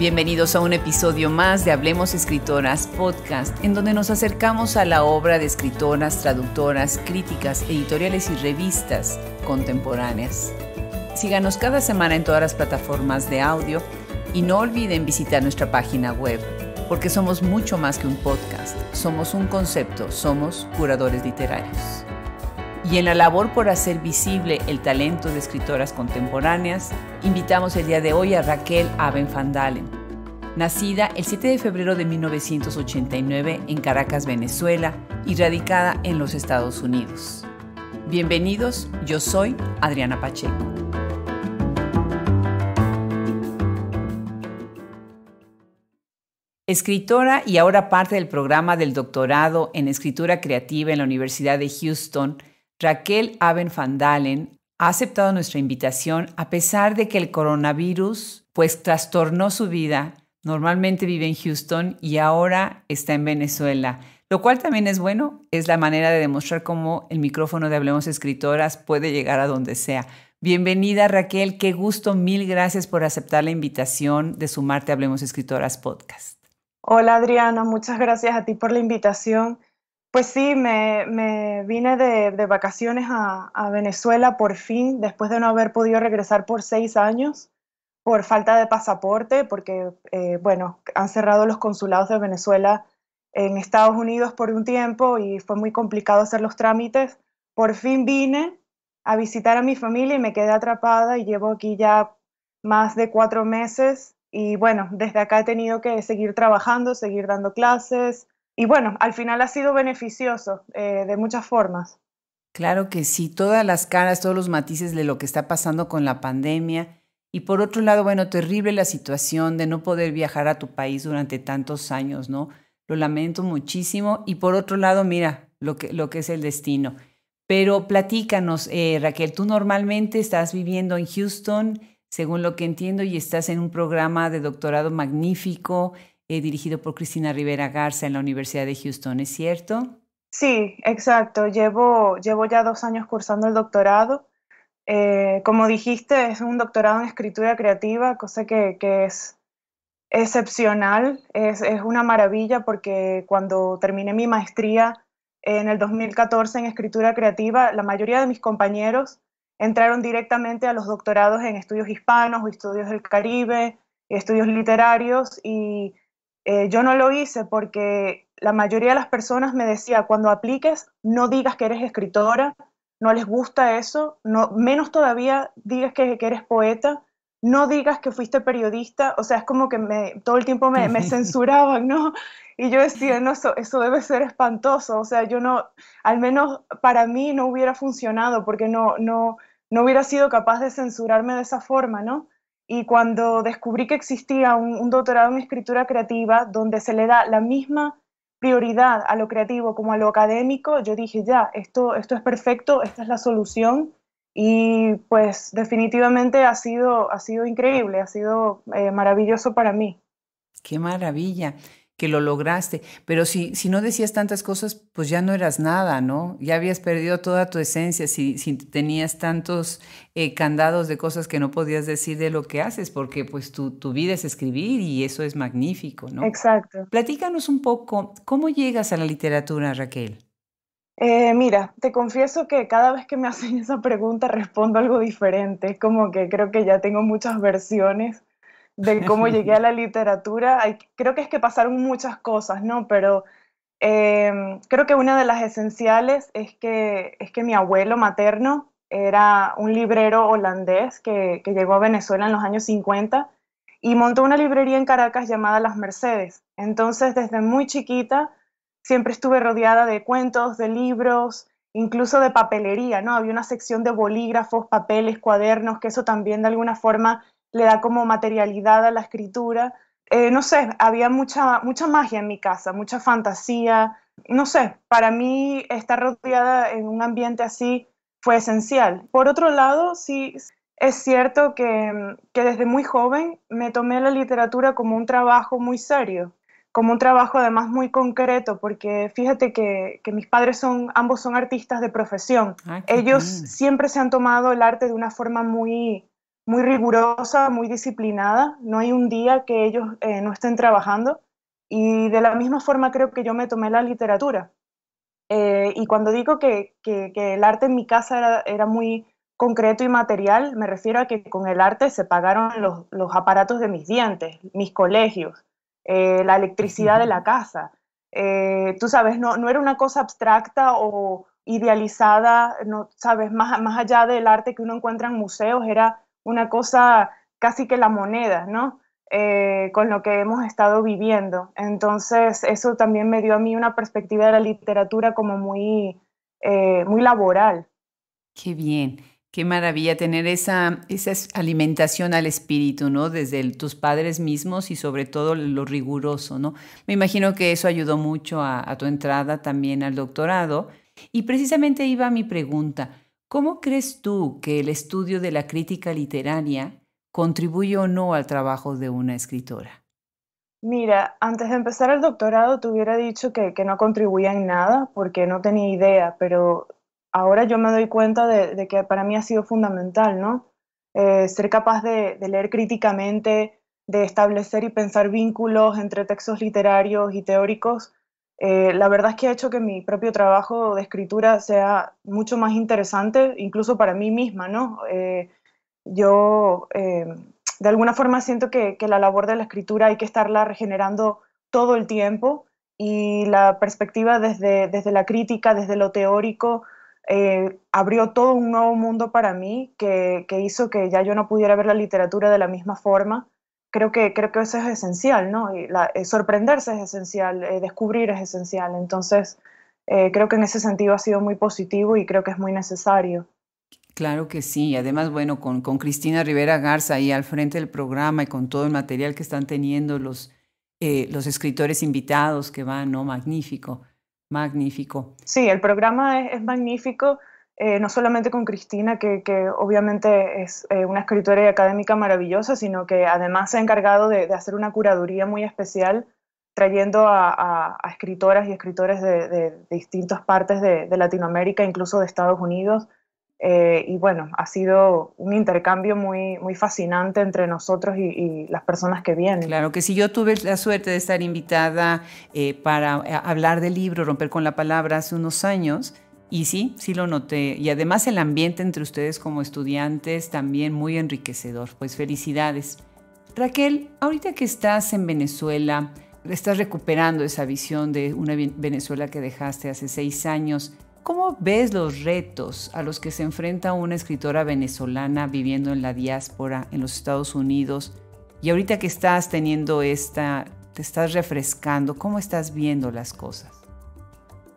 Bienvenidos a un episodio más de Hablemos Escritoras Podcast, en donde nos acercamos a la obra de escritoras, traductoras, críticas, editoriales y revistas contemporáneas. Síganos cada semana en todas las plataformas de audio y no olviden visitar nuestra página web, porque somos mucho más que un podcast, somos un concepto, somos curadores literarios. Y en la labor por hacer visible el talento de escritoras contemporáneas, invitamos el día de hoy a Raquel Dalen, nacida el 7 de febrero de 1989 en Caracas, Venezuela, y radicada en los Estados Unidos. Bienvenidos, yo soy Adriana Pacheco. Escritora y ahora parte del programa del doctorado en escritura creativa en la Universidad de Houston, Raquel Aben Van Dalen ha aceptado nuestra invitación a pesar de que el coronavirus pues trastornó su vida Normalmente vive en Houston y ahora está en Venezuela. Lo cual también es bueno, es la manera de demostrar cómo el micrófono de Hablemos Escritoras puede llegar a donde sea. Bienvenida Raquel, qué gusto, mil gracias por aceptar la invitación de sumarte a Hablemos Escritoras Podcast. Hola Adriana, muchas gracias a ti por la invitación. Pues sí, me, vine de, vacaciones a, Venezuela por fin, después de no haber podido regresar por seis años por falta de pasaporte, porque, eh, bueno, han cerrado los consulados de Venezuela en Estados Unidos por un tiempo y fue muy complicado hacer los trámites. Por fin vine a visitar a mi familia y me quedé atrapada y llevo aquí ya más de cuatro meses y bueno, desde acá he tenido que seguir trabajando, seguir dando clases y bueno, al final ha sido beneficioso eh, de muchas formas. Claro que sí, todas las caras, todos los matices de lo que está pasando con la pandemia y por otro lado, bueno, terrible la situación de no poder viajar a tu país durante tantos años, ¿no? Lo lamento muchísimo. Y por otro lado, mira lo que, lo que es el destino. Pero platícanos, eh, Raquel, tú normalmente estás viviendo en Houston, según lo que entiendo, y estás en un programa de doctorado magnífico eh, dirigido por Cristina Rivera Garza en la Universidad de Houston, ¿es cierto? Sí, exacto. Llevo, llevo ya dos años cursando el doctorado. Eh, como dijiste, es un doctorado en escritura creativa, cosa que, es excepcional, es, una maravilla porque cuando terminé mi maestría en el 2014 en escritura creativa, la mayoría de mis compañeros entraron directamente a los doctorados en estudios hispanos o estudios del Caribe, estudios literarios, y eh, yo no lo hice porque la mayoría de las personas me decía, cuando apliques, no digas que eres escritora, no les gusta eso, no, menos todavía digas que, eres poeta, no digas que fuiste periodista, o sea, es como que todo el tiempo me, censuraban, ¿no? Y yo decía, no, eso, debe ser espantoso, o sea, yo no, al menos para mí no hubiera funcionado porque no, no, no hubiera sido capaz de censurarme de esa forma, ¿no? Y cuando descubrí que existía un doctorado en escritura creativa donde se le da la misma prioridad a lo creativo como a lo académico, yo dije, ya, esto, esto es perfecto, esta es la solución. Y pues definitivamente ha sido, ha sido increíble, ha sido eh, maravilloso para mí. Qué maravilla que lo lograste. Pero si, si no decías tantas cosas, pues ya no eras nada, ¿no? Ya habías perdido toda tu esencia si, tenías tantos eh, candados de cosas que no podías decir de lo que haces, porque pues tu, tu vida es escribir y eso es magnífico, ¿no? Exacto. Platícanos un poco, ¿cómo llegas a la literatura, Raquel? Eh, mira, te confieso que cada vez que me hacen esa pregunta respondo algo diferente, como que creo que ya tengo muchas versiones de cómo llegué a la literatura. creo que es que pasaron muchas cosas, ¿no? Pero em, creo que una de las esenciales es que, es que mi abuelo materno era un librero holandés que, que llegó a Venezuela en los años 50 y montó una librería en Caracas llamada Las Mercedes. Entonces, desde muy chiquita, siempre estuve rodeada de cuentos, de libros, incluso de papelería, ¿no? Había una sección de bolígrafos, papeles, cuadernos, que eso también de alguna forma le da como materialidad a la escritura. Eh, no sé, había mucha, mucha magia en mi casa, mucha fantasía. No sé, para mí estar rodeada en un ambiente así fue esencial. Por otro lado, sí es cierto que, desde muy joven me tomé la literatura como un trabajo muy serio, como un trabajo además muy concreto, porque fíjate que, mis padres son, ambos son artistas de profesión. Ah, Ellos siempre se han tomado el arte de una forma muy muy rigurosa, muy disciplinada, no hay un día que ellos eh, no estén trabajando y de la misma forma creo que yo me tomé la literatura. Eh, y cuando digo que, que, el arte en mi casa era, era, muy concreto y material, me refiero a que con el arte se pagaron los, los aparatos de mis dientes, mis colegios, eh, la electricidad de la casa. tú sabes, no, no, era una cosa abstracta o idealizada, no sabes, más, más allá del arte que uno encuentra en museos, era una cosa casi que la moneda, ¿no? Eh, con lo que hemos estado viviendo. Entonces, eso también me dio a mí una perspectiva de la literatura como muy, eh, muy laboral. Qué bien. Qué maravilla tener esa, esa alimentación al espíritu, ¿no? Desde tus padres mismos y sobre todo lo riguroso, ¿no? Me imagino que eso ayudó mucho a, a tu entrada también al doctorado. Y precisamente iba mi pregunta, ¿Cómo crees tú que el estudio de la crítica literaria contribuye o no al trabajo de una escritora? Mira, antes de empezar el doctorado te hubiera dicho que, no contribuía en nada porque no tenía idea, pero ahora yo me doy cuenta de, que para mí ha sido fundamental, ¿no? Eh, ser capaz de leer críticamente, de establecer y pensar vínculos entre textos literarios y teóricos, eh, la verdad es que ha hecho que mi propio trabajo de escritura sea mucho más interesante, incluso para mí misma, ¿no? Eh, yo eh, de alguna forma siento que, la labor de la escritura hay que estarla regenerando todo el tiempo y la perspectiva desde, la crítica, desde lo teórico, abrió todo un nuevo mundo para mí que, que, hizo que ya yo no pudiera ver la literatura de la misma forma creo que, creo que eso es esencial, ¿no? Y eh, sorprenderse es esencial, eh, descubrir es esencial. Entonces, eh, creo que en ese sentido ha sido muy positivo y creo que es muy necesario. Claro que sí. Además, bueno, con, Cristina Rivera Garza ahí al frente del programa y con todo el material que están teniendo los, los escritores invitados que van, ¿no? Magnífico, magnífico. Sí, el programa es magnífico. Eh, no solamente con Cristina, que, que obviamente es eh, una escritora y académica maravillosa, sino que además se ha encargado de, hacer una curaduría muy especial, trayendo a, escritoras y escritores de, distintas partes de, Latinoamérica, incluso de Estados Unidos. Eh, y bueno, ha sido un intercambio muy, muy fascinante entre nosotros y, las personas que vienen. Claro que si yo tuve la suerte de estar invitada para hablar del libro Romper con la Palabra hace unos años y sí, sí lo noté. Y además el ambiente entre ustedes como estudiantes también muy enriquecedor. Pues felicidades. Raquel, ahorita que estás en Venezuela, estás recuperando esa visión de una Venezuela que dejaste hace seis años. ¿Cómo ves los retos a los que se enfrenta una escritora venezolana viviendo en la diáspora en los Estados Unidos? Y ahorita que estás teniendo esta, te estás refrescando, ¿cómo estás viendo las cosas?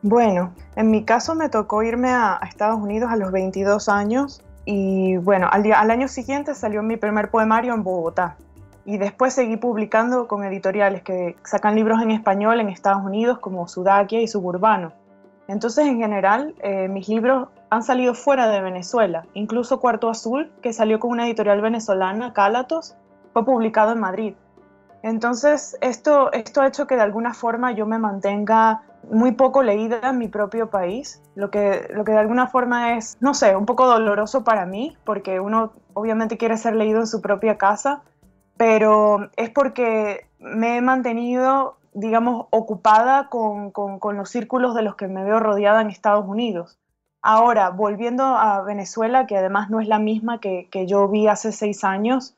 Bueno, en mi caso me tocó irme a, Estados Unidos a los 22 años y bueno, al, año siguiente salió mi primer poemario en Bogotá y después seguí publicando con editoriales que sacan libros en español en Estados Unidos como Sudakia y Suburbano. Entonces, en general, eh, mis libros han salido fuera de Venezuela. Incluso Cuarto Azul, que salió con una editorial venezolana, Cálatos, fue publicado en Madrid. Entonces, esto, esto ha hecho que de alguna forma yo me mantenga muy poco leída en mi propio país, lo que, lo que de alguna forma es, no sé, un poco doloroso para mí, porque uno obviamente quiere ser leído en su propia casa, pero es porque me he mantenido, digamos, ocupada con, los círculos de los que me veo rodeada en Estados Unidos. Ahora, volviendo a Venezuela, que además no es la misma que, que yo vi hace seis años,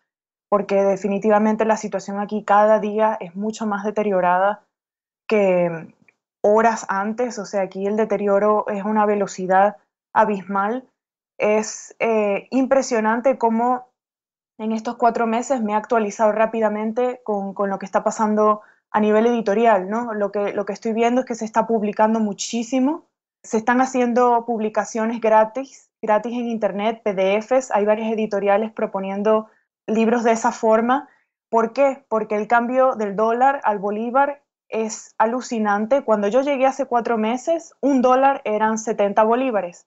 porque definitivamente la situación aquí cada día es mucho más deteriorada que, horas antes, o sea, aquí el deterioro es una velocidad abismal. Es eh, impresionante cómo en estos cuatro meses me he actualizado rápidamente con, lo que está pasando a nivel editorial, ¿no? Lo que, lo que estoy viendo es que se está publicando muchísimo, se están haciendo publicaciones gratis, gratis en Internet, PDFs, hay varias editoriales proponiendo libros de esa forma. ¿Por qué? Porque el cambio del dólar al bolívar es alucinante. Cuando yo llegué hace cuatro meses, un dólar eran 70 bolívares.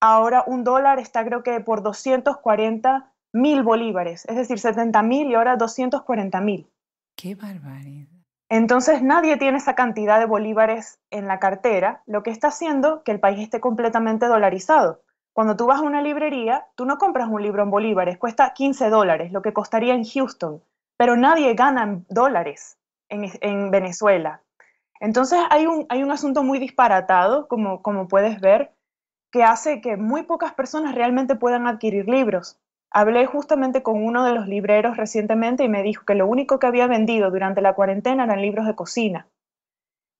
Ahora un dólar está creo que por 240 mil bolívares, es decir, 70 mil y ahora 240 mil. Qué barbaridad. Entonces nadie tiene esa cantidad de bolívares en la cartera, lo que está haciendo que el país esté completamente dolarizado. Cuando tú vas a una librería, tú no compras un libro en bolívares, cuesta 15 dólares, lo que costaría en Houston, pero nadie gana en dólares en, Venezuela. Entonces hay un, hay un asunto muy disparatado, como, como puedes ver, que hace que muy pocas personas realmente puedan adquirir libros. Hablé justamente con uno de los libreros recientemente y me dijo que lo único que había vendido durante la cuarentena eran libros de cocina.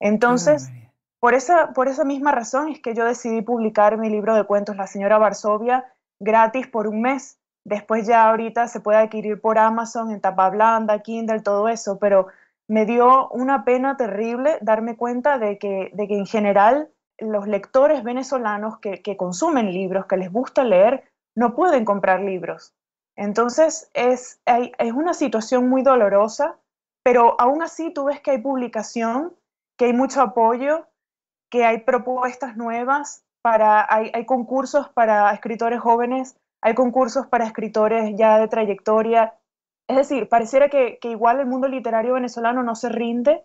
Entonces, por esa, por esa misma razón es que yo decidí publicar mi libro de cuentos La señora Varsovia gratis por un mes. Después ya ahorita se puede adquirir por Amazon, en tapa blanda, Kindle, todo eso, pero me dio una pena terrible darme cuenta de que, de que en general los lectores venezolanos que, consumen libros, que les gusta leer, no pueden comprar libros. Entonces es, es una situación muy dolorosa, pero aún así tú ves que hay publicación, que hay mucho apoyo, que hay propuestas nuevas, para, hay, hay concursos para escritores jóvenes, hay concursos para escritores ya de trayectoria, es decir, pareciera que, igual el mundo literario venezolano no se rinde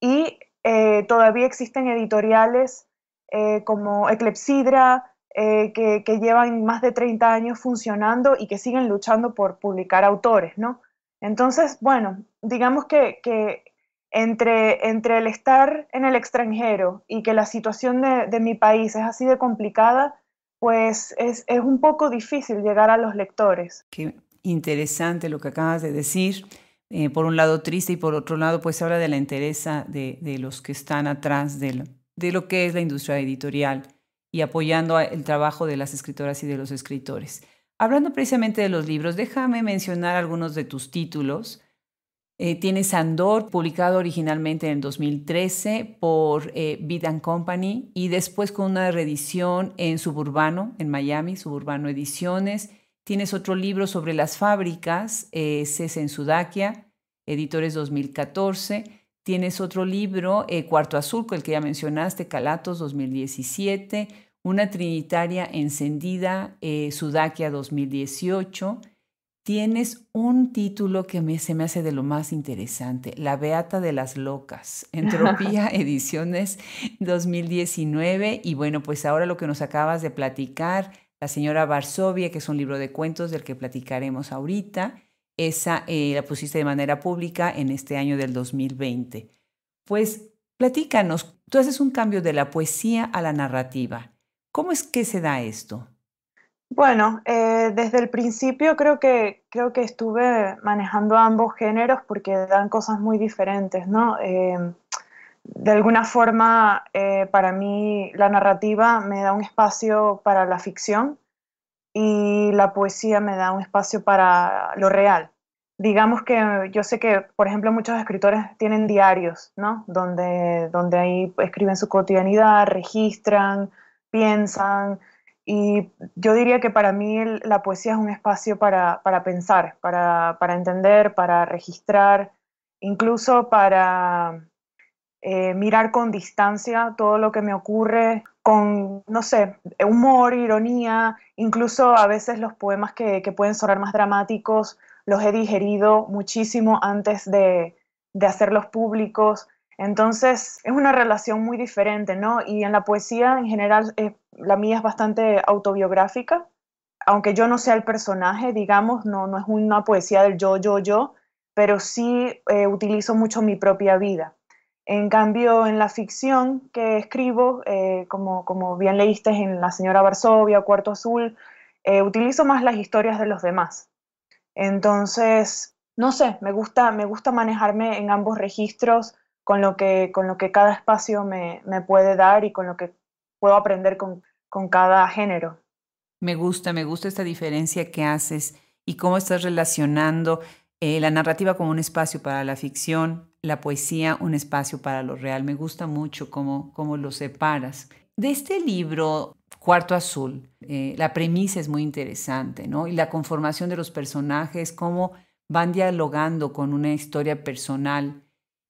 y eh, todavía existen editoriales eh, como Eclepsidra, eh, que, llevan más de 30 años funcionando y que siguen luchando por publicar autores, ¿no? Entonces, bueno, digamos que, entre, entre, el estar en el extranjero y que la situación de, mi país es así de complicada, pues es, un poco difícil llegar a los lectores interesante lo que acabas de decir. Eh, por un lado triste y por otro lado pues habla de la interesa de, los que están atrás de lo, de lo que es la industria editorial y apoyando el trabajo de las escritoras y de los escritores. Hablando precisamente de los libros, déjame mencionar algunos de tus títulos. Eh, tienes Andor, publicado originalmente en 2013 por eh, Beat Company y después con una reedición en Suburbano, en Miami, Suburbano Ediciones. Tienes otro libro sobre las fábricas, ese eh, es en Sudakia, Editores 2014. Tienes otro libro, eh, Cuarto Azul, el que ya mencionaste, Calatos 2017. Una Trinitaria Encendida, eh, 2018. Tienes un título que se me hace de lo más interesante, La Beata de las Locas, Entropía Ediciones 2019. Y bueno, pues ahora lo que nos acabas de platicar, la señora Varsovia, que es un libro de cuentos del que platicaremos ahorita, esa eh, la pusiste de manera pública en este año del 2020. Pues platícanos, tú haces un cambio de la poesía a la narrativa. ¿Cómo es que se da esto? Bueno, eh, desde el principio creo que, creo que estuve manejando ambos géneros porque dan cosas muy diferentes, ¿no? Eh, de alguna forma, eh, para mí la narrativa me da un espacio para la ficción y la poesía me da un espacio para lo real. Digamos que yo sé que, por ejemplo, muchos escritores tienen diarios, ¿no? Donde, donde ahí escriben su cotidianidad, registran, piensan. Y yo diría que para mí la poesía es un espacio para, pensar, para entender, para registrar, incluso para eh, mirar con distancia todo lo que me ocurre, con, no sé, humor, ironía, incluso a veces los poemas que, pueden sonar más dramáticos, los he digerido muchísimo antes de, de hacerlos públicos. Entonces es una relación muy diferente, ¿no? Y en la poesía en general la mía es bastante autobiográfica, aunque yo no sea el personaje, digamos, no, no es una poesía del yo, yo, yo, pero sí eh, utilizo mucho mi propia vida. En cambio, en la ficción que escribo, eh, como, como, bien leíste en La señora Varsovia o Cuarto Azul, eh, utilizo más las historias de los demás. Entonces, no sé, me gusta, me gusta manejarme en ambos registros con lo que, con lo que cada espacio me, puede dar y con lo que puedo aprender con, con cada género. Me gusta, me gusta esta diferencia que haces y cómo estás relacionando eh, la narrativa como un espacio para la ficción, la poesía un espacio para lo real. Me gusta mucho cómo, lo separas. De este libro, Cuarto Azul, eh, la premisa es muy interesante, ¿no? Y la conformación de los personajes, cómo van dialogando con una historia personal.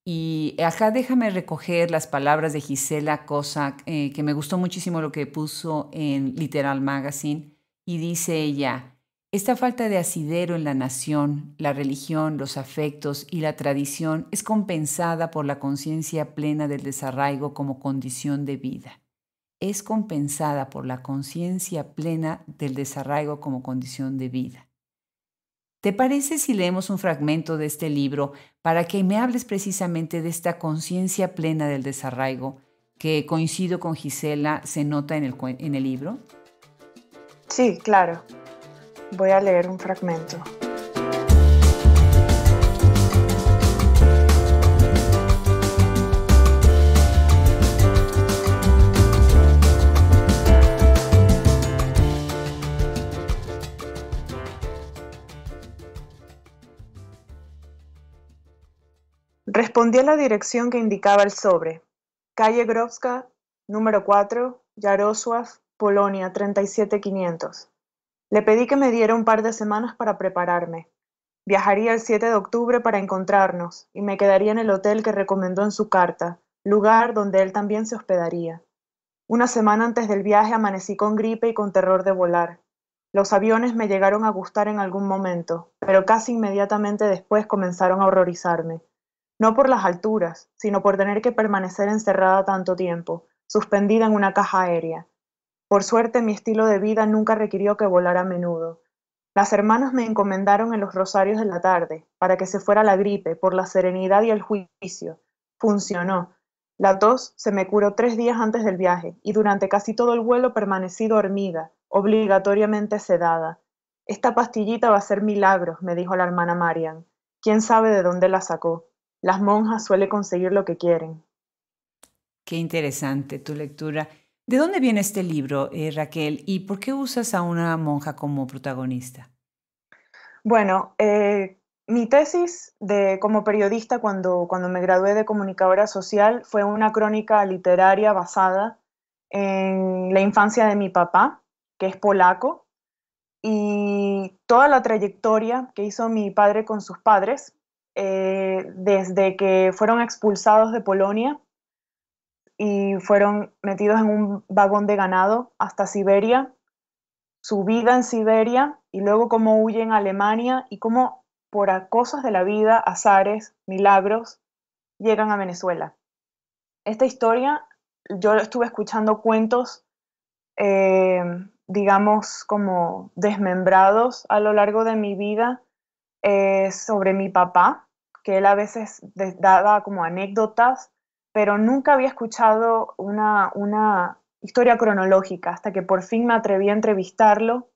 Y acá déjame recoger las palabras de Gisela Cossack, eh, que me gustó muchísimo lo que puso en Literal Magazine. Y dice ella, esta falta de asidero en la nación, la religión, los afectos y la tradición es compensada por la conciencia plena del desarraigo como condición de vida. Es compensada por la conciencia plena del desarraigo como condición de vida. ¿Te parece si leemos un fragmento de este libro para que me hables precisamente de esta conciencia plena del desarraigo que coincido con Gisela se nota en el, en el libro? Sí, claro. Voy a leer un fragmento. Respondí a la dirección que indicaba el sobre. Calle Grobska, número 4, Jarosław, Polonia 37500. Le pedí que me diera un par de semanas para prepararme. Viajaría el 7 de octubre para encontrarnos y me quedaría en el hotel que recomendó en su carta, lugar donde él también se hospedaría. Una semana antes del viaje amanecí con gripe y con terror de volar. Los aviones me llegaron a gustar en algún momento, pero casi inmediatamente después comenzaron a horrorizarme. No por las alturas, sino por tener que permanecer encerrada tanto tiempo, suspendida en una caja aérea, por suerte mi estilo de vida nunca requirió que volara a menudo. Las hermanas me encomendaron en los rosarios de la tarde, para que se fuera la gripe, por la serenidad y el juicio. Funcionó. La tos se me curó tres días antes del viaje, y durante casi todo el vuelo permanecí dormida, obligatoriamente sedada. Esta pastillita va a ser milagros, me dijo la hermana Marian. ¿Quién sabe de dónde la sacó? Las monjas suelen conseguir lo que quieren. Qué interesante tu lectura. ¿De dónde viene este libro, eh, Raquel? ¿Y por qué usas a una monja como protagonista? Bueno, eh, mi tesis de, como periodista cuando, cuando me gradué de comunicadora social fue una crónica literaria basada en la infancia de mi papá, que es polaco, y toda la trayectoria que hizo mi padre con sus padres, eh, desde que fueron expulsados de Polonia y fueron metidos en un vagón de ganado hasta Siberia, su vida en Siberia y luego cómo huyen a Alemania y cómo por cosas de la vida, azares, milagros, llegan a Venezuela. Esta historia, yo estuve escuchando cuentos, eh, digamos, como desmembrados a lo largo de mi vida eh, sobre mi papá, que él a veces daba como anécdotas pero nunca había escuchado una, historia cronológica hasta que por fin me atreví a entrevistarlo.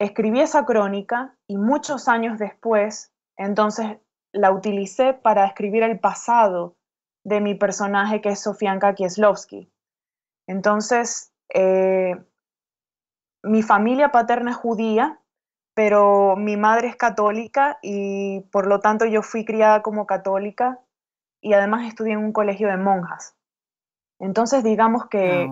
Escribí esa crónica y muchos años después, entonces la utilicé para escribir el pasado de mi personaje que es Sofianka Kieslowski. Entonces, eh, mi familia paterna es judía, pero mi madre es católica y por lo tanto yo fui criada como católica y además estudié en un colegio de monjas. Entonces, digamos que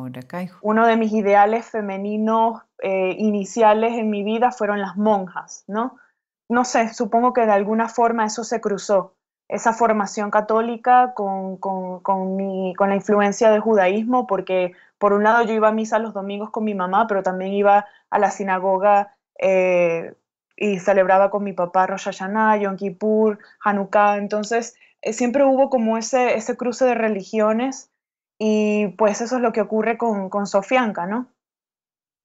uno de mis ideales femeninos eh, iniciales en mi vida fueron las monjas, ¿no? No sé, supongo que de alguna forma eso se cruzó, esa formación católica con, con, la influencia del judaísmo, porque por un lado yo iba a misa los domingos con mi mamá, pero también iba a la sinagoga eh, y celebraba con mi papá Rosh Hashanah, Yom Kippur, Hanukkah, entonces eh, siempre hubo como ese, ese cruce de religiones y pues eso es lo que ocurre con, con Sofianca, ¿no?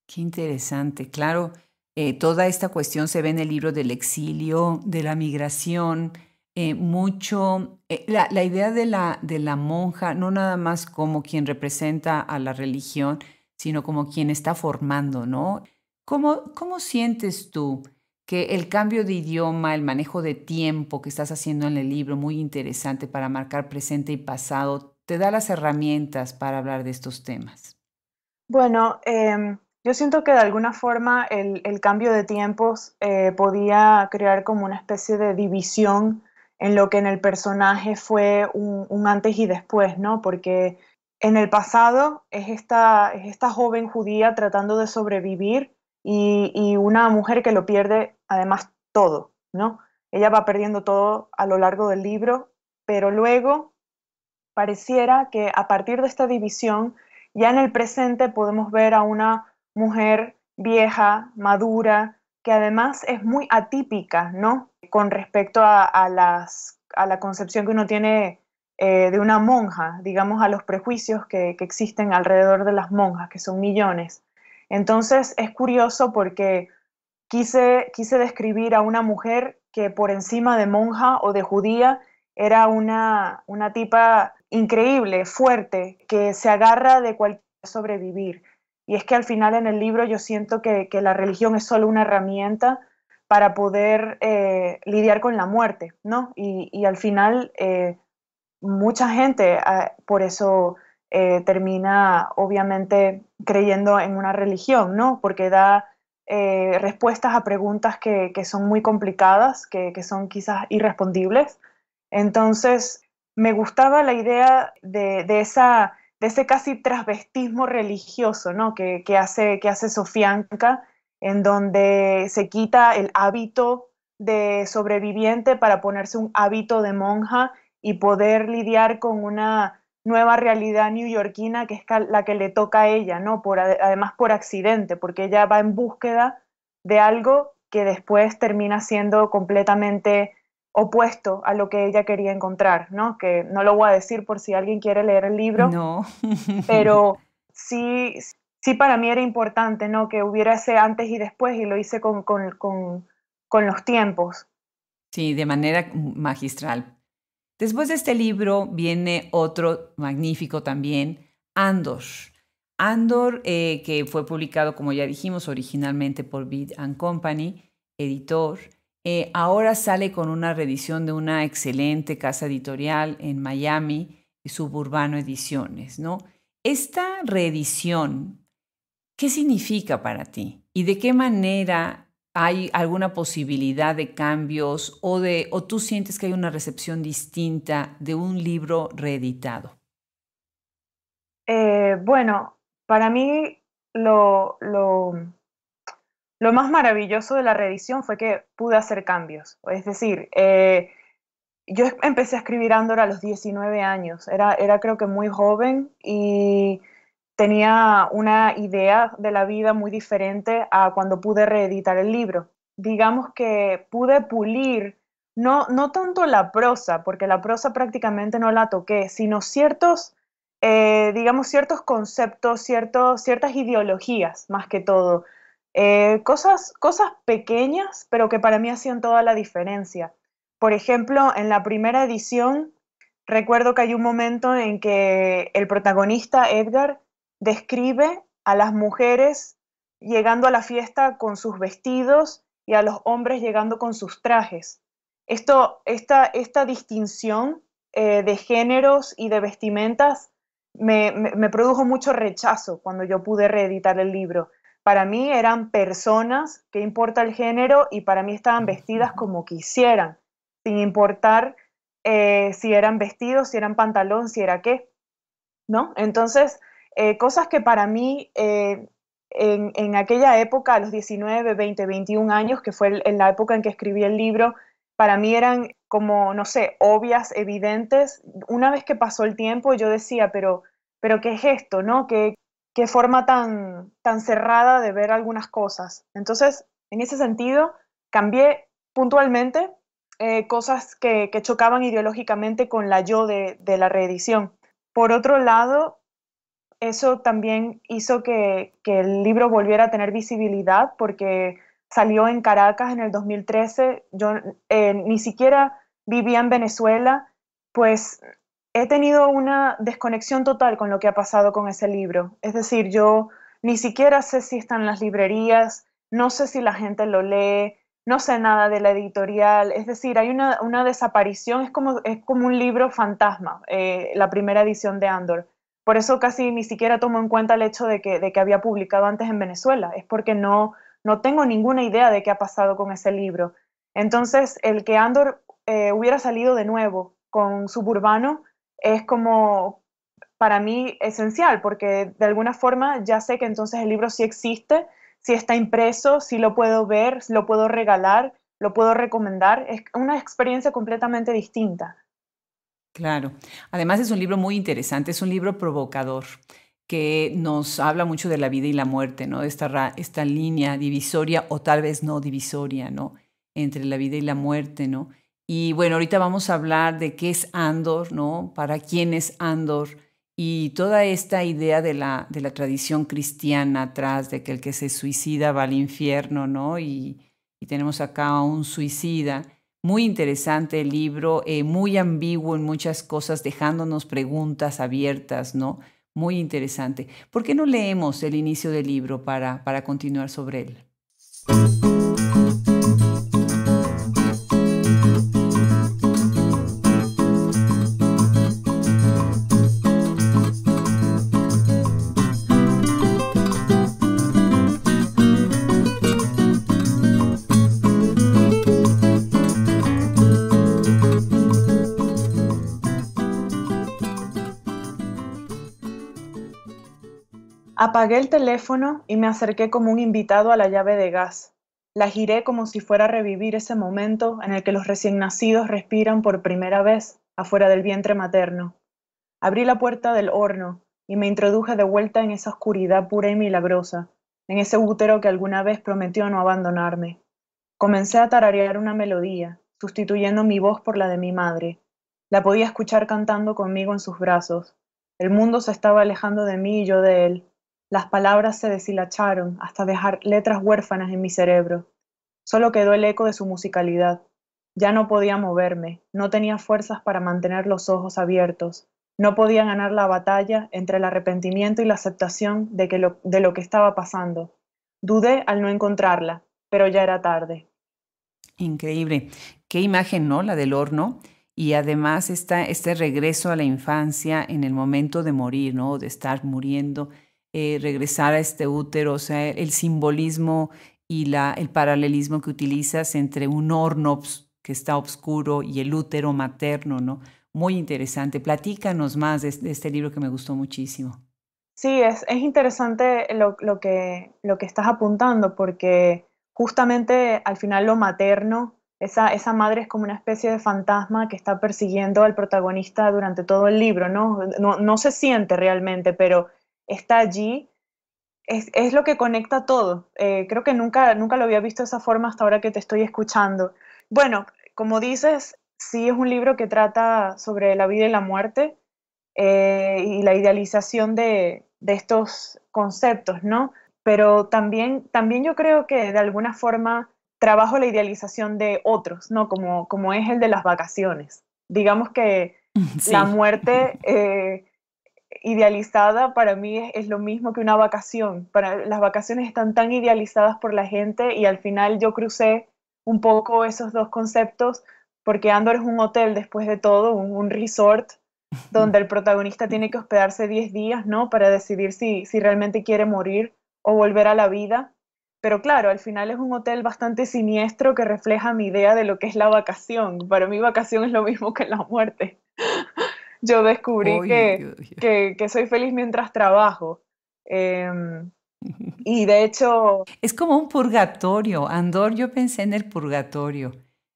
Qué interesante, claro. Eh, toda esta cuestión se ve en el libro del exilio, de la migración, eh, mucho, la, idea de la, de la monja, no nada más como quien representa a la religión, sino como quien está formando, ¿no? ¿Cómo, cómo sientes tú que el cambio de idioma, el manejo de tiempo que estás haciendo en el libro, muy interesante para marcar presente y pasado, te da las herramientas para hablar de estos temas. Bueno, em, yo siento que de alguna forma el, cambio de tiempos eh, podía crear como una especie de división en lo que en el personaje fue un, antes y después, ¿no? Porque en el pasado es esta, es esta joven judía tratando de sobrevivir y, una mujer que lo pierde además todo, ¿no? Ella va perdiendo todo a lo largo del libro, pero luego pareciera que a partir de esta división, ya en el presente podemos ver a una mujer vieja, madura, que además es muy atípica, ¿no? Con respecto a, las, a la concepción que uno tiene eh, de una monja, digamos a los prejuicios que, que existen alrededor de las monjas, que son millones. Entonces es curioso porque quise, quise describir a una mujer que por encima de monja o de judía era una, una tipa increíble, fuerte, que se agarra de cualquier sobrevivir. Y es que al final en el libro yo siento que, la religión es solo una herramienta para poder eh, lidiar con la muerte, ¿no? Y, al final eh, mucha gente ah, por eso eh, termina obviamente creyendo en una religión, ¿no? Porque da eh, respuestas a preguntas que, son muy complicadas, que, son quizás irrespondibles. Entonces, me gustaba la idea de, esa, ese casi transvestismo religioso, ¿no? Que, hace, que hace Sofianca, en donde se quita el hábito de sobreviviente para ponerse un hábito de monja y poder lidiar con una nueva realidad neoyorquina que es la que le toca a ella, ¿no? Por, además por accidente, porque ella va en búsqueda de algo que después termina siendo completamente opuesto a lo que ella quería encontrar, ¿no? Que no lo voy a decir por si alguien quiere leer el libro. No. pero sí, sí para mí era importante, ¿no? Que hubiera ese antes y después y lo hice con, con los tiempos. Sí, de manera magistral. Después de este libro viene otro magnífico también, Andor. Andor, eh, que fue publicado, como ya dijimos, originalmente por Bid and Company, editor. Eh, ahora sale con una reedición de una excelente casa editorial en Miami, Suburbano Ediciones, ¿no? Esta reedición, ¿qué significa para ti? ¿Y de qué manera hay alguna posibilidad de cambios o, de, o tú sientes que hay una recepción distinta de un libro reeditado? Eh, bueno, para mí lo, lo, más maravilloso de la reedición fue que pude hacer cambios. Es decir, eh, yo empecé a escribir Andorra a los 19 años, era, era creo que muy joven y tenía una idea de la vida muy diferente a cuando pude reeditar el libro. Digamos que pude pulir, no, no tanto la prosa, porque la prosa prácticamente no la toqué, sino ciertos, eh, digamos, ciertos conceptos, ciertos, ciertas ideologías más que todo. Eh, cosas, cosas pequeñas, pero que para mí hacían toda la diferencia. Por ejemplo, en la primera edición, recuerdo que hay un momento en que el protagonista, Edgar, describe a las mujeres llegando a la fiesta con sus vestidos y a los hombres llegando con sus trajes. Esto, esta, esta distinción eh, de géneros y de vestimentas me, produjo mucho rechazo cuando yo pude reeditar el libro. Para mí eran personas, que importa el género, y para mí estaban vestidas como quisieran, sin importar eh, si eran vestidos, si eran pantalón, si era qué. ¿No? Entonces, eh, cosas que para mí eh, en, en, aquella época, a los 19, 20, 21 años, que fue en la época en que escribí el libro, para mí eran como, no sé, obvias, evidentes. Una vez que pasó el tiempo, yo decía, pero, pero ¿qué es esto? ¿No? ¿Qué, qué forma tan, tan cerrada de ver algunas cosas? Entonces, en ese sentido, cambié puntualmente eh, cosas que, que, chocaban ideológicamente con la yo de, de la reedición. Por otro lado, eso también hizo que, el libro volviera a tener visibilidad porque salió en Caracas en el 2013. Yo eh, ni siquiera vivía en Venezuela, pues he tenido una desconexión total con lo que ha pasado con ese libro. Es decir, yo ni siquiera sé si están las librerías, no sé si la gente lo lee, no sé nada de la editorial. Es decir, hay una, desaparición, es como, un libro fantasma, eh, la primera edición de Andor. Por eso casi ni siquiera tomo en cuenta el hecho de que, había publicado antes en Venezuela, es porque no, no tengo ninguna idea de qué ha pasado con ese libro. Entonces, el que Andor eh, hubiera salido de nuevo con Suburbano es como para mí esencial, porque de alguna forma ya sé que entonces el libro sí existe, si está impreso, si lo puedo ver, lo puedo regalar, lo puedo recomendar. Es una experiencia completamente distinta. Claro. Además es un libro muy interesante, es un libro provocador que nos habla mucho de la vida y la muerte, ¿no? Esta, línea divisoria o tal vez no divisoria, ¿no? Entre la vida y la muerte, ¿no? Y bueno, ahorita vamos a hablar de qué es Andor, ¿no? Para quién es Andor y toda esta idea de la, de la tradición cristiana atrás, de que el que se suicida va al infierno, ¿no? Y, y tenemos acá a un suicida muy interesante el libro, eh, muy ambiguo en muchas cosas, dejándonos preguntas abiertas, ¿no? Muy interesante. ¿Por qué no leemos el inicio del libro para, para continuar sobre él? Apagué el teléfono y me acerqué como un invitado a la llave de gas. La giré como si fuera a revivir ese momento en el que los recién nacidos respiran por primera vez afuera del vientre materno. Abrí la puerta del horno y me introduje de vuelta en esa oscuridad pura y milagrosa, en ese útero que alguna vez prometió no abandonarme. Comencé a tararear una melodía, sustituyendo mi voz por la de mi madre. La podía escuchar cantando conmigo en sus brazos. El mundo se estaba alejando de mí y yo de él, las palabras se deshilacharon hasta dejar letras huérfanas en mi cerebro. Solo quedó el eco de su musicalidad. Ya no podía moverme, no tenía fuerzas para mantener los ojos abiertos, no podía ganar la batalla entre el arrepentimiento y la aceptación de, de lo que estaba pasando. Dudé al no encontrarla, pero ya era tarde. Increíble. Qué imagen, ¿no? La del horno. Y además está este regreso a la infancia en el momento de morir, ¿no? De estar muriendo. Eh, regresar a este útero, o sea, el simbolismo y la, el paralelismo que utilizas entre un horno que está oscuro y el útero materno, ¿no? Muy interesante. Platícanos más de, de este libro que me gustó muchísimo. Sí, es, es interesante lo, que, lo que estás apuntando, porque justamente al final lo materno, esa, esa madre es como una especie de fantasma que está persiguiendo al protagonista durante todo el libro, ¿no? No, no se siente realmente, pero está allí, es, lo que conecta todo. Eh, creo que nunca, nunca lo había visto de esa forma hasta ahora que te estoy escuchando. Bueno, como dices, sí es un libro que trata sobre la vida y la muerte eh, y la idealización de, estos conceptos, ¿no? Pero también, también yo creo que de alguna forma trabajo la idealización de otros, ¿no? Como, como es el de las vacaciones. Digamos que la muerte eh, idealizada para mí es, lo mismo que una vacación. Para, las vacaciones están tan idealizadas por la gente y al final yo crucé un poco esos dos conceptos porque Andor es un hotel después de todo, un, resort donde el protagonista tiene que hospedarse 10 días, ¿no? Para decidir si, si realmente quiere morir o volver a la vida. Pero claro, al final es un hotel bastante siniestro que refleja mi idea de lo que es la vacación. Para mí vacación es lo mismo que la muerte. yo descubrí que, soy feliz mientras trabajo. Em, y de hecho... Es como un purgatorio. Andor, yo pensé en el purgatorio.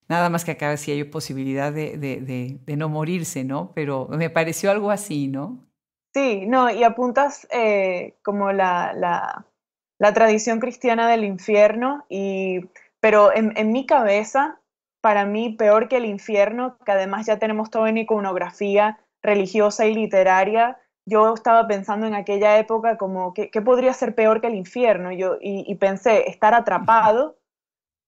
Nada más que acá sí hay posibilidad de, no morirse, ¿no? Pero me pareció algo así, ¿no? Sí, no, y apuntas eh, como la, tradición cristiana del infierno, y, pero en, en mi cabeza para mí peor que el infierno, que además ya tenemos toda una iconografía religiosa y literaria, yo estaba pensando en aquella época como, ¿qué, podría ser peor que el infierno? Yo, y, pensé, estar atrapado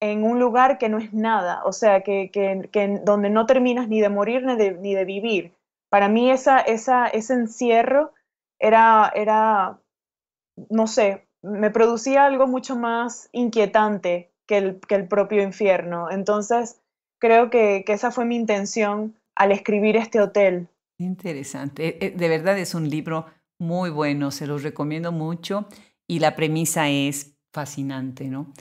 en un lugar que no es nada, o sea, que, que, donde no terminas ni de morir ni de, vivir. Para mí esa, esa, ese encierro era, era, no sé, me producía algo mucho más inquietante que el, el propio infierno. Entonces, creo que, que esa fue mi intención al escribir este hotel, Interesante. Eh, eh, de verdad es un libro muy bueno, se los recomiendo mucho y la premisa es fascinante, ¿no?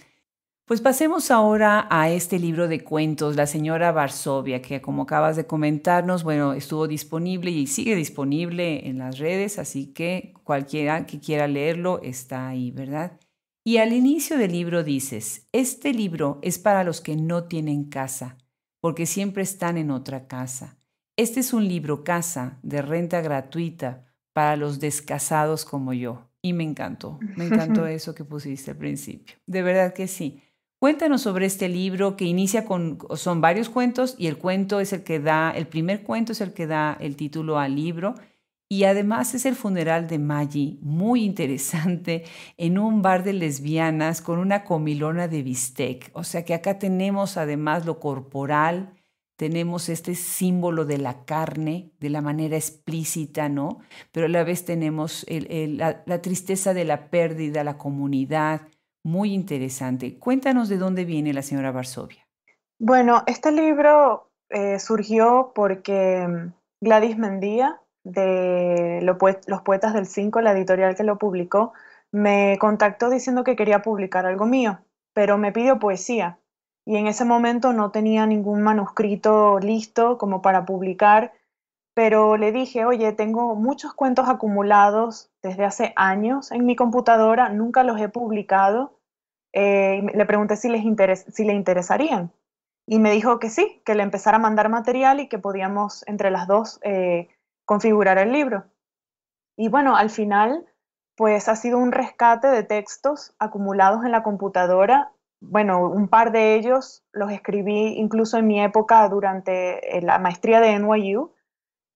Pues pasemos ahora a este libro de cuentos, La señora Varsovia, que como acabas de comentarnos, bueno, estuvo disponible y sigue disponible en las redes, así que cualquiera que quiera leerlo está ahí, ¿verdad? Y al inicio del libro dices, este libro es para los que no tienen casa, porque siempre están en otra casa. Este es un libro casa de renta gratuita para los descasados como yo. Y me encantó, me encantó eso que pusiste al principio. De verdad que sí. Cuéntanos sobre este libro que inicia con, son varios cuentos y el cuento es el que da, el primer cuento es el que da el título al libro y además es el funeral de Maggie, muy interesante, en un bar de lesbianas con una comilona de bistec. O sea que acá tenemos además lo corporal, tenemos este símbolo de la carne de la manera explícita, ¿no? Pero a la vez tenemos la, tristeza de la pérdida, la comunidad, muy interesante. Cuéntanos de dónde viene la señora Varsovia. Bueno, este libro eh, surgió porque mm, Gladys Mendía, de Los Poetas del 5, la editorial que lo publicó, me contactó diciendo que quería publicar algo mío, pero me pidió poesía y en ese momento no tenía ningún manuscrito listo como para publicar, pero le dije, oye, tengo muchos cuentos acumulados desde hace años en mi computadora, nunca los he publicado. Eh, le pregunté si, les interes si le interesarían y me dijo que sí, que le empezara a mandar material y que podíamos entre las dos eh, configurar el libro. Y bueno, al final, pues ha sido un rescate de textos acumulados en la computadora bueno, un par de ellos los escribí incluso en mi época durante eh, la maestría de NYU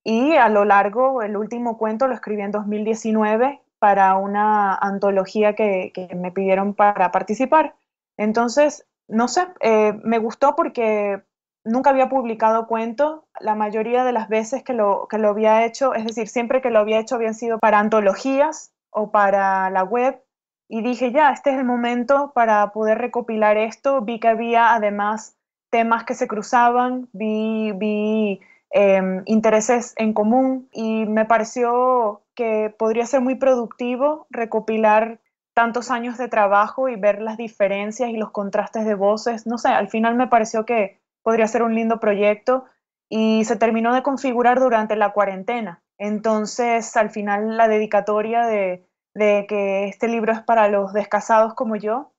y a lo largo, el último cuento lo escribí en 2019 para una antología que, me pidieron para participar. Entonces, no sé, eh, me gustó porque nunca había publicado cuento. La mayoría de las veces que lo, que lo había hecho, es decir, siempre que lo había hecho habían sido para antologías o para la web y dije, ya, este es el momento para poder recopilar esto. Vi que había además temas que se cruzaban, vi, em, intereses en común y me pareció que podría ser muy productivo recopilar tantos años de trabajo y ver las diferencias y los contrastes de voces. No sé, al final me pareció que podría ser un lindo proyecto y se terminó de configurar durante la cuarentena. Entonces, al final, la dedicatoria de de que este libro es para los descasados como yo,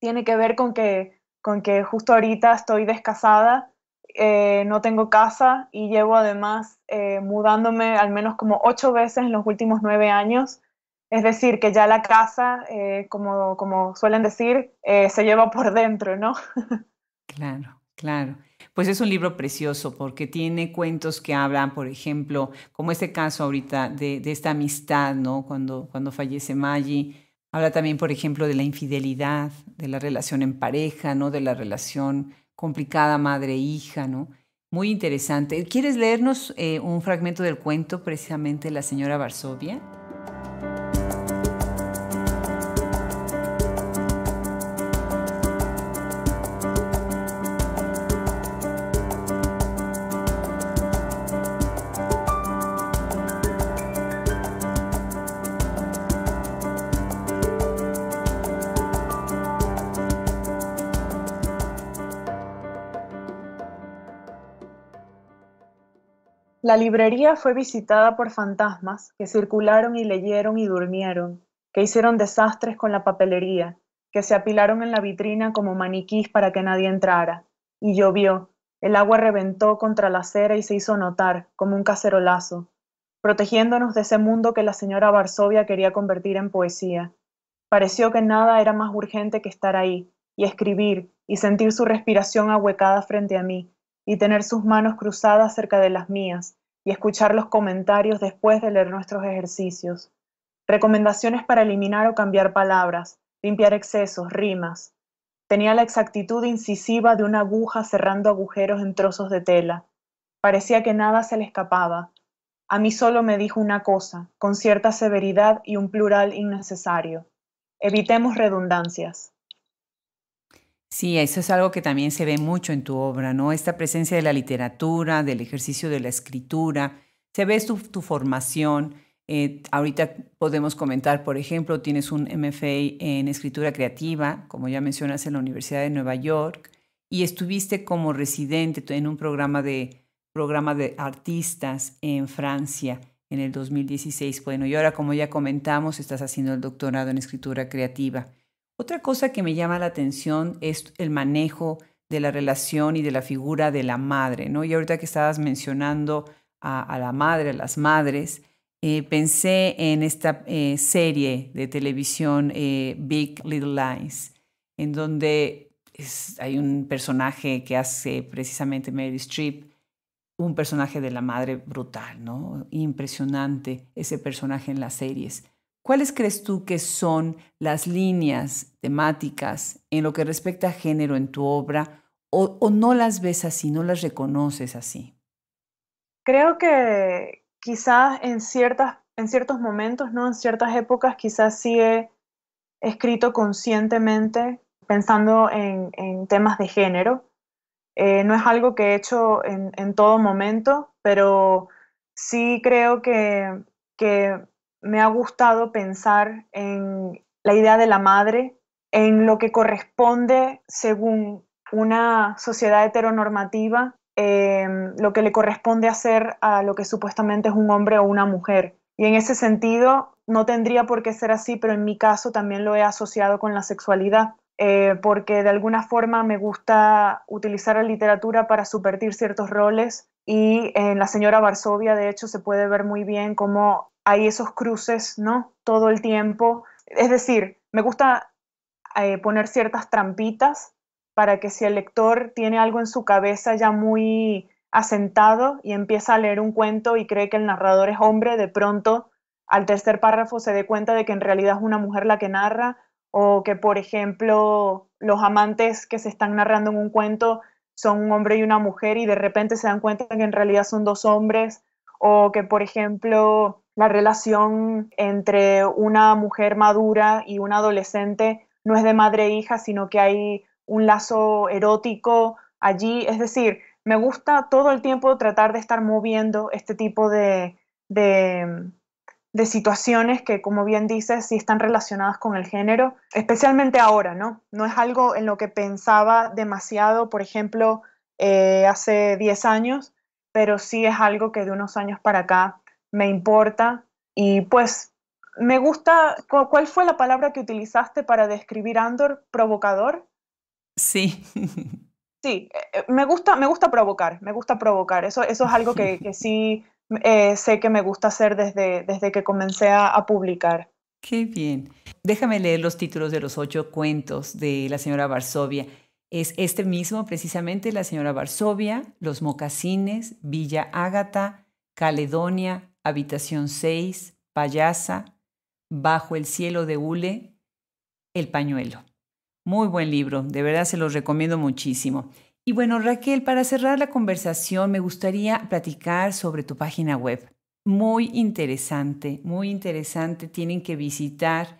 tiene que ver con que, con que justo ahorita estoy descasada, eh, no tengo casa y llevo además eh, mudándome al menos como ocho veces en los últimos nueve años. Es decir, que ya la casa, eh, como, como, suelen decir, se lleva por dentro, ¿no? claro, claro pues es un libro precioso porque tiene cuentos que hablan, por ejemplo, como este caso ahorita de, esta amistad, ¿no? Cuando, cuando fallece Maggi. Habla también, por ejemplo, de la infidelidad, de la relación en pareja, ¿no? De la relación complicada madre-hija, ¿no? Muy interesante. ¿Quieres leernos eh, un fragmento del cuento, precisamente, La señora Varsovia? La librería fue visitada por fantasmas que circularon y leyeron y durmieron, que hicieron desastres con la papelería, que se apilaron en la vitrina como maniquís para que nadie entrara. Y llovió, el agua reventó contra la acera y se hizo notar, como un cacerolazo, protegiéndonos de ese mundo que la señora Varsovia quería convertir en poesía. Pareció que nada era más urgente que estar ahí, y escribir, y sentir su respiración ahuecada frente a mí, y tener sus manos cruzadas cerca de las mías, y escuchar los comentarios después de leer nuestros ejercicios. Recomendaciones para eliminar o cambiar palabras, limpiar excesos, rimas. Tenía la exactitud incisiva de una aguja cerrando agujeros en trozos de tela. Parecía que nada se le escapaba. A mí solo me dijo una cosa, con cierta severidad y un plural innecesario. Evitemos redundancias. Sí, eso es algo que también se ve mucho en tu obra, ¿no? Esta presencia de la literatura, del ejercicio de la escritura, se ve tu, tu formación. Eh, ahorita podemos comentar, por ejemplo, tienes un MFA en escritura creativa, como ya mencionas, en la Universidad de Nueva York, y estuviste como residente en un programa de, programa de artistas en Francia en el 2016. Bueno, y ahora, como ya comentamos, estás haciendo el doctorado en escritura creativa. Otra cosa que me llama la atención es el manejo de la relación y de la figura de la madre, ¿no? Y ahorita que estabas mencionando a, la madre, a las madres, eh, pensé en esta eh, serie de televisión eh, Big Little Lies, en donde hay un personaje que hace precisamente Mary Streep, un personaje de la madre brutal, ¿no? Impresionante ese personaje en las series. ¿Cuáles crees tú que son las líneas temáticas en lo que respecta a género en tu obra o, no las ves así, no las reconoces así? Creo que quizás en, ciertas, en ciertos momentos, ¿no? en ciertas épocas, quizás sí he escrito conscientemente pensando en, temas de género. Eh, no es algo que he hecho en, todo momento, pero sí creo que me ha gustado pensar en la idea de la madre, en lo que corresponde según una sociedad heteronormativa, em, lo que le corresponde hacer a lo que supuestamente es un hombre o una mujer. Y en ese sentido, no tendría por qué ser así, pero en mi caso también lo he asociado con la sexualidad. Eh, porque de alguna forma me gusta utilizar la literatura para subvertir ciertos roles y en La señora Varsovia de hecho se puede ver muy bien cómo hay esos cruces, ¿no? Todo el tiempo. Es decir, me gusta eh, poner ciertas trampitas para que si el lector tiene algo en su cabeza ya muy asentado y empieza a leer un cuento y cree que el narrador es hombre, de pronto al tercer párrafo se dé cuenta de que en realidad es una mujer la que narra o que, por ejemplo, los amantes que se están narrando en un cuento son un hombre y una mujer y de repente se dan cuenta que en realidad son dos hombres o que, por ejemplo, la relación entre una mujer madura y un adolescente no es de madre e hija, sino que hay un lazo erótico allí. Es decir, me gusta todo el tiempo tratar de estar moviendo este tipo de, situaciones que, como bien dices, sí están relacionadas con el género, especialmente ahora, ¿no? No es algo en lo que pensaba demasiado, por ejemplo, eh, hace 10 años, pero sí es algo que de unos años para acá me importa y pues me gusta, ¿cuál fue la palabra que utilizaste para describir Andor? ¿Provocador? Sí. Sí, eh, eh, me gusta, me gusta provocar, me gusta provocar. Eso, eso es algo que, sí eh, sé que me gusta hacer desde, desde que comencé a, a, publicar. Qué bien. Déjame leer los títulos de los ocho cuentos de la señora Varsovia. Es este mismo, precisamente, la señora Varsovia, Los Mocasines, Villa Ágata, Caledonia, Habitación 6, Payasa, Bajo el cielo de Hule, El pañuelo. Muy buen libro, de verdad se los recomiendo muchísimo. Y bueno, Raquel, para cerrar la conversación, me gustaría platicar sobre tu página web. Muy interesante, muy interesante. Tienen que visitar,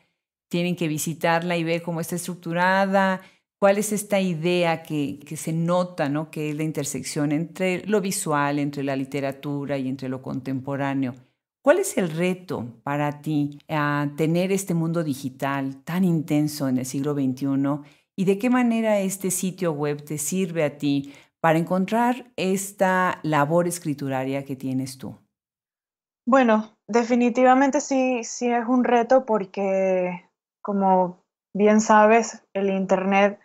tienen que visitarla y ver cómo está estructurada, cuál es esta idea que, se nota, ¿no? que es la intersección entre lo visual, entre la literatura y entre lo contemporáneo. ¿Cuál es el reto para ti a ah, tener este mundo digital tan intenso en el siglo XXI y de qué manera este sitio web te sirve a ti para encontrar esta labor escrituraria que tienes tú? Bueno, definitivamente sí, sí es un reto porque, como bien sabes, el Internet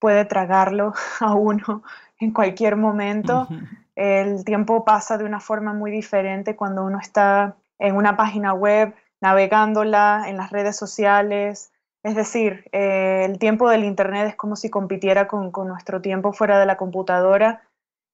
puede tragarlo a uno en cualquier momento. El tiempo pasa de una forma muy diferente cuando uno está en una página web, navegándola, en las redes sociales. Es decir, eh, el tiempo del Internet es como si compitiera con, nuestro tiempo fuera de la computadora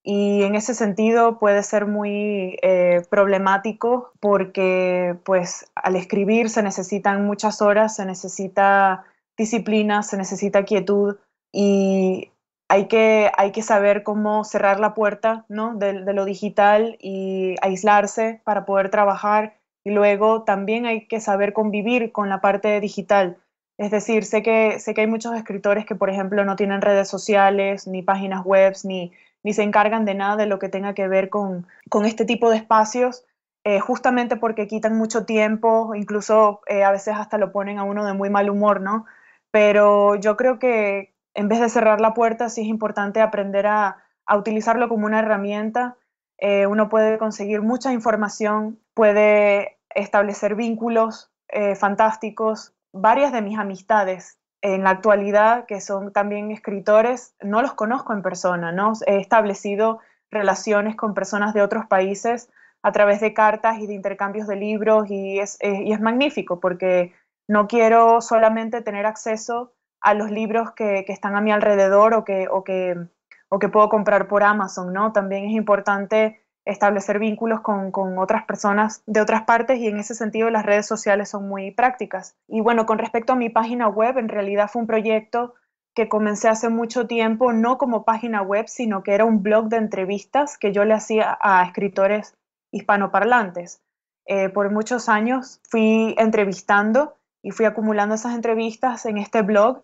y en ese sentido puede ser muy eh, problemático porque pues al escribir se necesitan muchas horas, se necesita disciplina, se necesita quietud, y hay que, hay que saber cómo cerrar la puerta ¿no? de, lo digital y aislarse para poder trabajar. Y luego también hay que saber convivir con la parte digital. Es decir, sé que, sé que hay muchos escritores que, por ejemplo, no tienen redes sociales, ni páginas web, ni, ni se encargan de nada de lo que tenga que ver con, con este tipo de espacios, eh, justamente porque quitan mucho tiempo, incluso eh, a veces hasta lo ponen a uno de muy mal humor, ¿no? Pero yo creo que, en vez de cerrar la puerta, sí es importante aprender a, utilizarlo como una herramienta. Eh, uno puede conseguir mucha información, puede establecer vínculos eh, fantásticos. Varias de mis amistades en la actualidad, que son también escritores, no los conozco en persona, ¿no? He establecido relaciones con personas de otros países a través de cartas y de intercambios de libros y es eh, magnífico porque no quiero solamente tener acceso a los libros que, están a mi alrededor o que, o que, puedo comprar por Amazon, ¿no? También es importante establecer vínculos con, otras personas de otras partes y en ese sentido las redes sociales son muy prácticas. Y bueno, con respecto a mi página web, en realidad fue un proyecto que comencé hace mucho tiempo, no como página web, sino que era un blog de entrevistas que yo le hacía a escritores hispanoparlantes. Eh, por muchos años fui entrevistando y fui acumulando esas entrevistas en este blog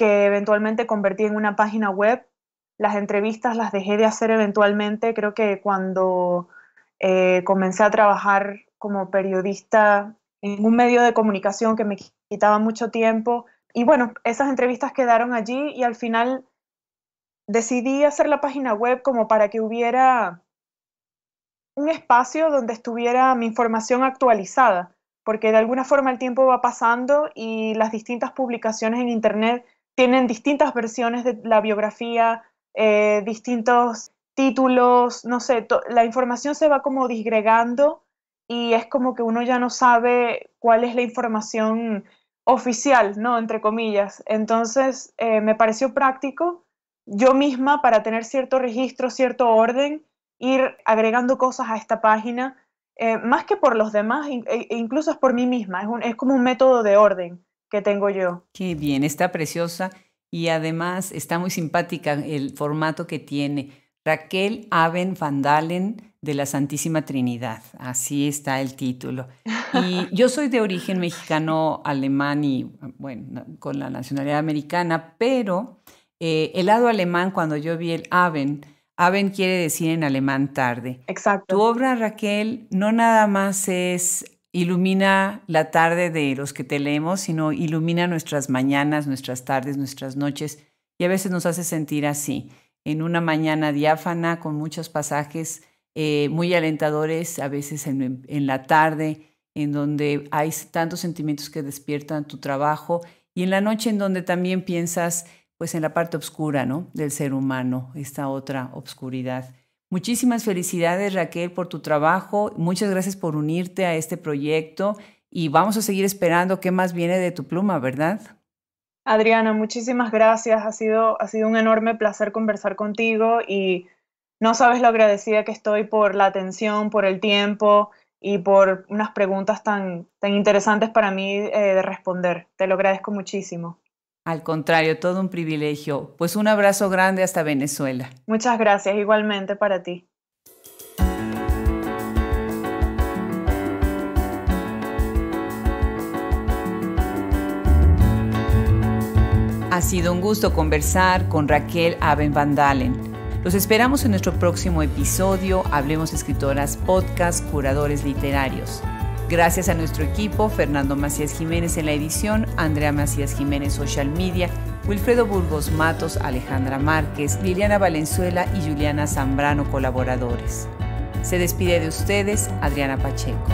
que eventualmente convertí en una página web. Las entrevistas las dejé de hacer eventualmente, creo que cuando eh, comencé a trabajar como periodista en un medio de comunicación que me quitaba mucho tiempo. Y bueno, esas entrevistas quedaron allí y al final decidí hacer la página web como para que hubiera un espacio donde estuviera mi información actualizada, porque de alguna forma el tiempo va pasando y las distintas publicaciones en Internet tienen distintas versiones de la biografía, eh, distintos títulos, no sé, la información se va como disgregando y es como que uno ya no sabe cuál es la información oficial, ¿no? Entre comillas. Entonces, eh, me pareció práctico yo misma para tener cierto registro, cierto orden, ir agregando cosas a esta página, eh, más que por los demás, e, e incluso es por mí misma, es, es como un método de orden que tengo yo. Qué bien, está preciosa y además está muy simpática el formato que tiene. Raquel Aben Van Dalen de la Santísima Trinidad, así está el título. Y yo soy de origen mexicano, alemán y, bueno, con la nacionalidad americana, pero eh, el lado alemán, cuando yo vi el Aven, Aven quiere decir en alemán tarde. Exacto. Tu obra, Raquel, no nada más es ilumina la tarde de los que te leemos, sino ilumina nuestras mañanas, nuestras tardes, nuestras noches, y a veces nos hace sentir así, en una mañana diáfana, con muchos pasajes eh, muy alentadores, a veces en, la tarde, en donde hay tantos sentimientos que despiertan tu trabajo, y en la noche en donde también piensas pues en la parte oscura, ¿no? Del ser humano, esta otra obscuridad. Muchísimas felicidades Raquel por tu trabajo, muchas gracias por unirte a este proyecto y vamos a seguir esperando qué más viene de tu pluma, ¿verdad? Adriana, muchísimas gracias, ha sido, ha sido un enorme placer conversar contigo y no sabes lo agradecida que estoy por la atención, por el tiempo y por unas preguntas tan, tan interesantes para mí eh, de responder. Te lo agradezco muchísimo. Al contrario, todo un privilegio. Pues un abrazo grande hasta Venezuela. Muchas gracias, igualmente para ti. Ha sido un gusto conversar con Raquel Aben Van Dalen. Los esperamos en nuestro próximo episodio, Hablemos Escritoras Podcast Curadores Literarios. Gracias a nuestro equipo, Fernando Macías Jiménez en la edición, Andrea Macías Jiménez Social Media, Wilfredo Burgos Matos, Alejandra Márquez, Liliana Valenzuela y Juliana Zambrano colaboradores. Se despide de ustedes Adriana Pacheco.